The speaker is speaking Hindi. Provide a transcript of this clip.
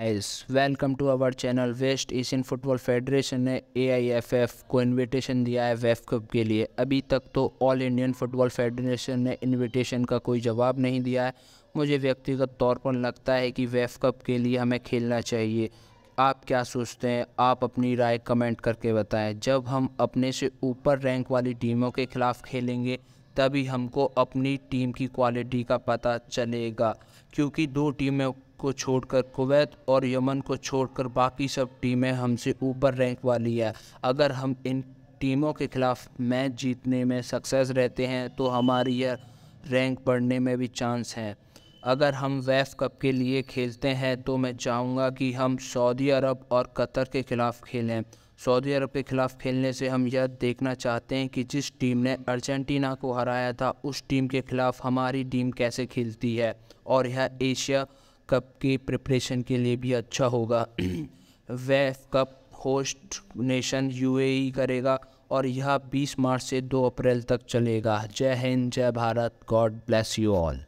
S welcome to our channel West Asian Football Federation ने एआईएफएफ को इनविटेशन दिया है वेफ कप के लिए अभी तक तो ऑल इंडियन फुटबॉल फेडरेशन ने इनविटेशन का कोई जवाब नहीं दिया है मुझे व्यक्तिगत तौर पर लगता है कि वेफ कप के लिए हमें खेलना चाहिए आप क्या सोचते हैं आप अपनी राय कमेंट करके बताएं जब हम अपने से ऊपर रैंक वाली टीमों के खिलाफ खेलेंगे तभी हमको अपनी टीम की क्वालिटी का पता चलेगा क्योंकि दो टीमें को छोड़कर कुवैत और यमन को छोड़कर बाकी सब टीमें हमसे ऊपर रैंक वाली है अगर हम इन टीमों के खिलाफ मैच जीतने में सक्सेस रहते हैं तो हमारी यह रैंक बढ़ने में भी चांस है अगर हम वैफ कप के लिए खेलते हैं तो मैं चाहूँगा कि हम सऊदी अरब और कतर के खिलाफ खेलें सऊदी अरब के खिलाफ खेलने से हम यह देखना चाहते हैं कि जिस टीम ने अर्जेंटीना को हराया था उस टीम के खिलाफ हमारी टीम कैसे खेलती है और यह एशिया कप के प्रिपरेशन के लिए भी अच्छा होगा वेफ कप होस्ट नेशन यूएई करेगा और यह 20 मार्च से 2 अप्रैल तक चलेगा जय हिंद जय Bharat God bless you all